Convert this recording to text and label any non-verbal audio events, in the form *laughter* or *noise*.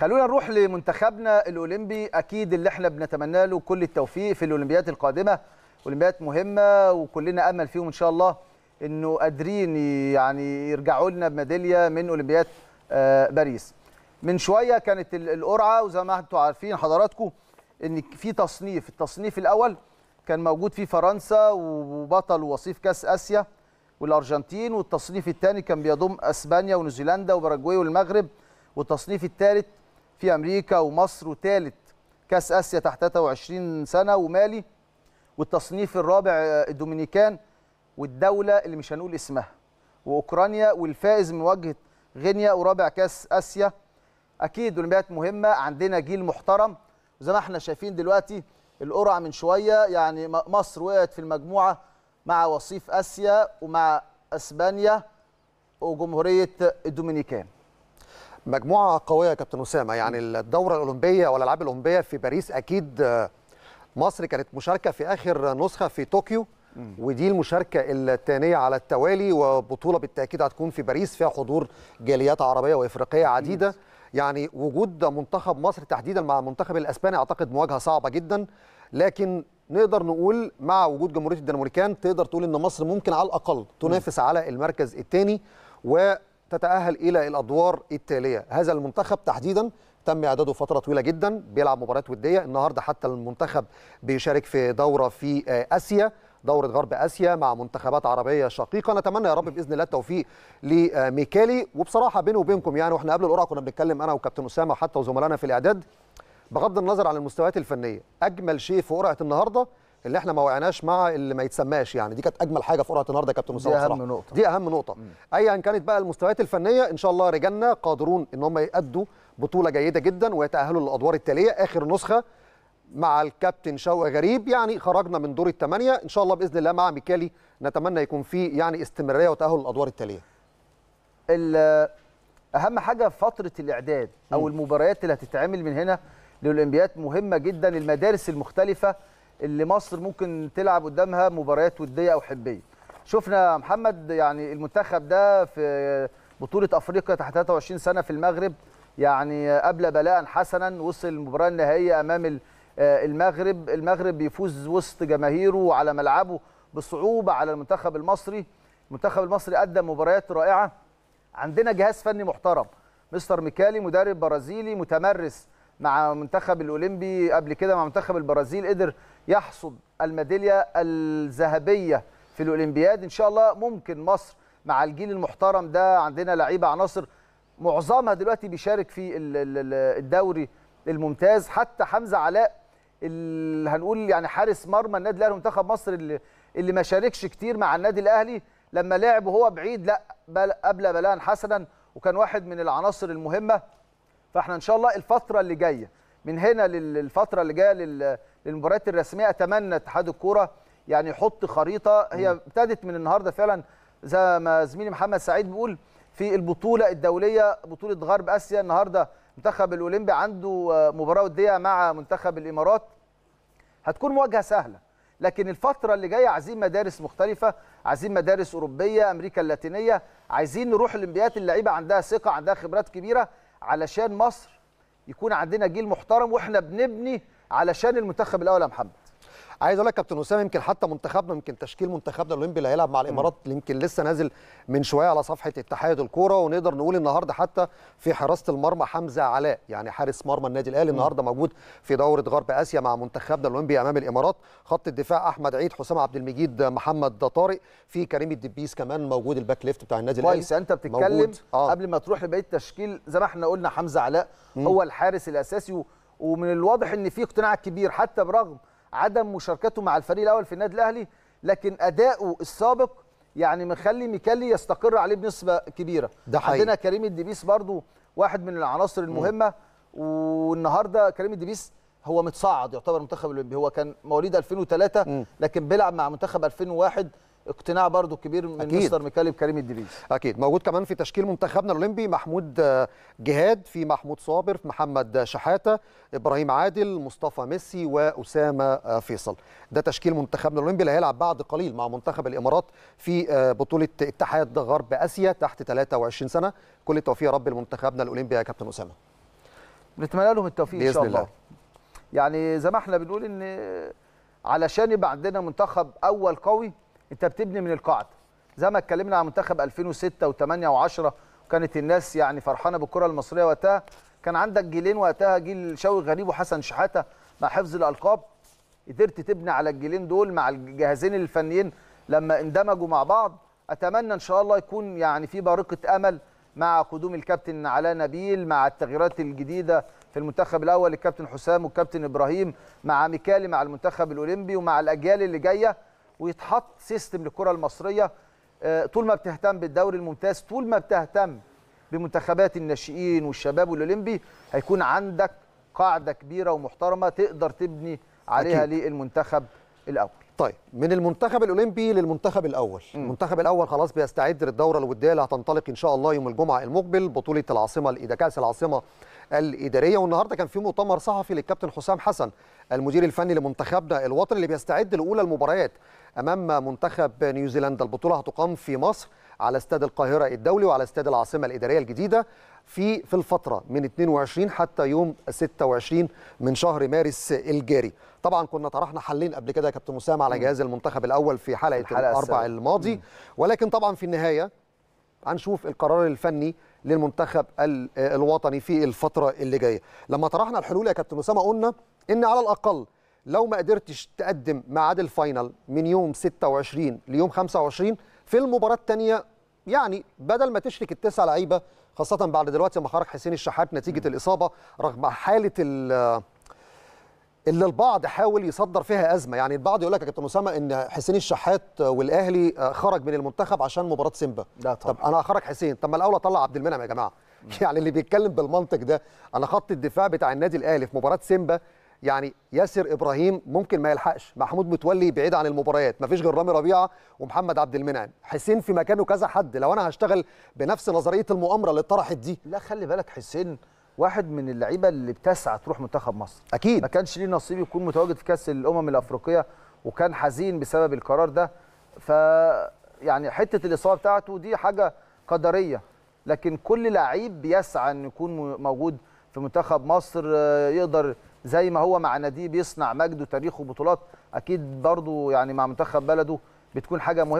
خلونا نروح لمنتخبنا الاولمبي اكيد اللي احنا بنتمنى له كل التوفيق في الاولمبيات القادمه اولمبيات مهمه وكلنا امل فيهم ان شاء الله انه قادرين يعني يرجعوا لنا بميداليه من اولمبياد آه، باريس من شويه كانت القرعه وزي ما انتم عارفين حضراتكم ان في تصنيف التصنيف الاول كان موجود فيه فرنسا وبطل ووصيف كاس اسيا والارجنتين والتصنيف الثاني كان بيضم اسبانيا ونيوزيلندا وباراجواي والمغرب والتصنيف الثالث في امريكا ومصر وثالث كاس اسيا تحت 23 سنه ومالي والتصنيف الرابع آه، الدومينيكان والدوله اللي مش هنقول اسمها واوكرانيا والفائز من وجهه غينيا ورابع كاس اسيا اكيد اولمبياد مهمه عندنا جيل محترم وزي ما احنا شايفين دلوقتي القرعه من شويه يعني مصر وقعت في المجموعه مع وصيف اسيا ومع اسبانيا وجمهوريه الدومينيكان مجموعه قويه يا كابتن اسامه يعني الدوره الاولمبيه والالعاب الاولمبيه في باريس اكيد آه، مصر كانت مشاركه في اخر نسخه في طوكيو ودي المشاركه الثانيه على التوالي وبطوله بالتاكيد هتكون في باريس فيها حضور جاليات عربيه وافريقيه عديده يعني وجود منتخب مصر تحديدا مع المنتخب الاسباني اعتقد مواجهه صعبه جدا لكن نقدر نقول مع وجود جمهوريه الدنماركان تقدر تقول ان مصر ممكن على الاقل تنافس على المركز الثاني و تتأهل إلى الأدوار التالية هذا المنتخب تحديدا تم اعداده فتره طويله جدا بيلعب مباريات وديه النهارده حتى المنتخب بيشارك في دوره في آه، اسيا دوره غرب اسيا مع منتخبات عربيه شقيقه نتمنى يا رب باذن الله التوفيق لميكالي وبصراحه بيني وبينكم يعني واحنا قبل القرعه كنا بنتكلم انا وكابتن اسامه وحتى وزملائنا في الاعداد بغض النظر عن المستويات الفنيه اجمل شيء في قرعه النهارده اللي احنا ما وقعناش مع اللي ما يتسماش يعني دي كانت اجمل حاجه في قرعه النهارده يا كابتن مصطفى دي اهم صراحة. نقطه دي اهم نقطه ايا كانت بقى المستويات الفنيه ان شاء الله رجالنا قادرون ان هم يادوا بطوله جيده جدا ويتاهلوا للادوار التاليه اخر نسخه مع الكابتن شوقي غريب يعني خرجنا من دور الثمانيه ان شاء الله باذن الله مع ميكالي نتمنى يكون في يعني استمراريه وتاهل للادوار التاليه اهم حاجه فتره الاعداد او المباريات اللي هتتعمل من هنا للاولمبيات مهمه جدا المدارس المختلفه اللي مصر ممكن تلعب قدامها مباريات وديه او حبيه شفنا محمد يعني المنتخب ده في بطوله افريقيا تحت 23 سنه في المغرب يعني قبل بلاء حسنا وصل المباراه النهائيه امام المغرب المغرب بيفوز وسط جماهيره وعلى ملعبه بصعوبه على المنتخب المصري المنتخب المصري قدم مباريات رائعه عندنا جهاز فني محترم مستر ميكالي مدرب برازيلي متمرس مع منتخب الاولمبي قبل كده مع منتخب البرازيل قدر يحصد الميداليه الذهبيه في الاولمبياد ان شاء الله ممكن مصر مع الجيل المحترم ده عندنا لعيبه عناصر معظمها دلوقتي بيشارك في الدوري الممتاز حتى حمزه علاء اللي هنقول يعني حارس مرمى النادي الاهلي منتخب مصر اللي اللي ما شاركش كتير مع النادي الاهلي لما لعب وهو بعيد لا بل قبل بلاء حسنا وكان واحد من العناصر المهمه فاحنا ان شاء الله الفتره اللي جايه من هنا للفتره اللي جايه للمباريات الرسميه اتمنى اتحاد الكوره يعني يحط خريطه هي ابتدت من النهارده فعلا زي ما زميلي محمد سعيد بيقول في البطوله الدوليه بطوله غرب اسيا النهارده منتخب الاولمبي عنده آه، مباراه وديه مع منتخب الامارات هتكون مواجهه سهله لكن الفتره اللي جايه عايزين مدارس مختلفه عايزين مدارس اوروبيه امريكا اللاتينيه عايزين نروح الاولمبيات اللعيبه عندها ثقه عندها خبرات كبيره علشان مصر يكون عندنا جيل محترم واحنا بنبني علشان المنتخب الاول يا محمد عايز اقول لك كابتن اسامه يمكن حتى منتخبنا يمكن تشكيل منتخبنا الاولمبي اللي هيلعب مع الامارات يمكن لسه نازل من شويه على صفحه اتحاد الكوره ونقدر نقول النهارده حتى في حراسه المرمى حمزه علاء يعني حارس مرمى النادي الاهلي النهارده موجود في دوره غرب اسيا مع منتخبنا الاولمبي امام الامارات خط الدفاع احمد عيد حسام عبد المجيد محمد طارق في كريم الدبيس كمان موجود الباك ليفت بتاع النادي الاهلي كويس انت بتتكلم آه. قبل ما تروح لبقيه التشكيل زي ما احنا قلنا حمزه علاء هو الحارس الاساسي ومن الواضح ان في اقتناع كبير حتى برغم عدم مشاركته مع الفريق الاول في النادي الاهلي لكن اداؤه السابق يعني مخلي ميكالي يستقر عليه بنسبه كبيره ده حقيقي. عندنا كريم الدبيس برضو واحد من العناصر المهمه والنهارده كريم الدبيس هو متصعد يعتبر منتخب الاولمبي هو كان مواليد 2003 م. لكن بيلعب مع منتخب 2001 اقتناع برضو كبير من أكيد. مستر ميكالي كريم الدريس اكيد موجود كمان في تشكيل منتخبنا الاولمبي محمود آه، جهاد في محمود صابر في محمد شحاته ابراهيم عادل مصطفى ميسي واسامه آه، فيصل ده تشكيل منتخبنا الاولمبي اللي هيلعب بعد قليل مع منتخب الامارات في آه، بطوله اتحاد غرب اسيا تحت 23 سنه كل التوفيق يا رب لمنتخبنا الاولمبي يا كابتن اسامه نتمنى لهم التوفيق ان شاء الله, الله. يعني زي ما احنا بنقول ان علشان يبقى عندنا منتخب اول قوي انت بتبني من القاعده زي ما اتكلمنا عن منتخب 2006 و8 و10 وكانت الناس يعني فرحانه بالكره المصريه وقتها كان عندك جيلين وقتها جيل شوقي غريب وحسن شحاته مع حفظ الالقاب قدرت تبني على الجيلين دول مع الجهازين الفنيين لما اندمجوا مع بعض اتمنى ان شاء الله يكون يعني في بارقه امل مع قدوم الكابتن علاء نبيل مع التغييرات الجديده في المنتخب الاول الكابتن حسام والكابتن ابراهيم مع ميكالي مع المنتخب الاولمبي ومع الاجيال اللي جايه ويتحط سيستم للكره المصريه آه، طول ما بتهتم بالدوري الممتاز طول ما بتهتم بمنتخبات الناشئين والشباب والاولمبي هيكون عندك قاعده كبيره ومحترمه تقدر تبني عليها للمنتخب الاول طيب من المنتخب الاولمبي للمنتخب الاول م. المنتخب الاول خلاص بيستعد للدوره الوديه اللي هتنطلق ان شاء الله يوم الجمعه المقبل بطوله العاصمه الإدارية كاس العاصمه الاداريه والنهارده كان في مؤتمر صحفي للكابتن حسام حسن المدير الفني لمنتخبنا الوطني اللي بيستعد لاولى المباريات امام منتخب نيوزيلندا البطوله هتقام في مصر على استاد القاهرة الدولي وعلى استاد العاصمة الإدارية الجديدة في في الفترة من 22 حتى يوم 26 من شهر مارس الجاري طبعا كنا طرحنا حلين قبل كده يا كابتن اسامه على جهاز المنتخب الاول في حلقه الاربع الماضي ولكن طبعا في النهايه هنشوف القرار الفني للمنتخب الوطني في الفتره اللي جايه لما طرحنا الحلول يا كابتن اسامه قلنا ان على الاقل لو ما قدرتش تقدم ميعاد الفاينل من يوم 26 ليوم 25 في المباراه الثانيه يعني بدل ما تشرك التسع لعيبه خاصه بعد دلوقتي ما خرج حسين الشحات نتيجه الاصابه رغم حاله اللي البعض حاول يصدر فيها ازمه يعني البعض يقول لك يا كابتن اسامه ان حسين الشحات والاهلي خرج من المنتخب عشان مباراه سيمبا لا طبعا. طب انا هخرج حسين طب ما الاول اطلع عبد المنعم يا جماعه *laughs* يعني اللي بيتكلم بالمنطق ده انا خط الدفاع بتاع النادي الاهلي في مباراه سيمبا يعني ياسر ابراهيم ممكن ما يلحقش محمود متولي بعيد عن المباريات ما فيش غير رامي ربيعه ومحمد عبد المنعم حسين في مكانه كذا حد لو انا هشتغل بنفس نظريه المؤامره اللي طرحت دي لا خلي بالك حسين واحد من اللعيبه اللي بتسعى تروح منتخب مصر اكيد ما كانش ليه نصيب يكون متواجد في كاس الامم الافريقيه وكان حزين بسبب القرار ده ف يعني حته الاصابه بتاعته دي حاجه قدريه لكن كل لعيب بيسعى ان يكون موجود في منتخب مصر آه، يقدر زي ما هو مع ناديه بيصنع مجد وتاريخ وبطولات اكيد برضو يعني مع منتخب بلده بتكون حاجه مهمه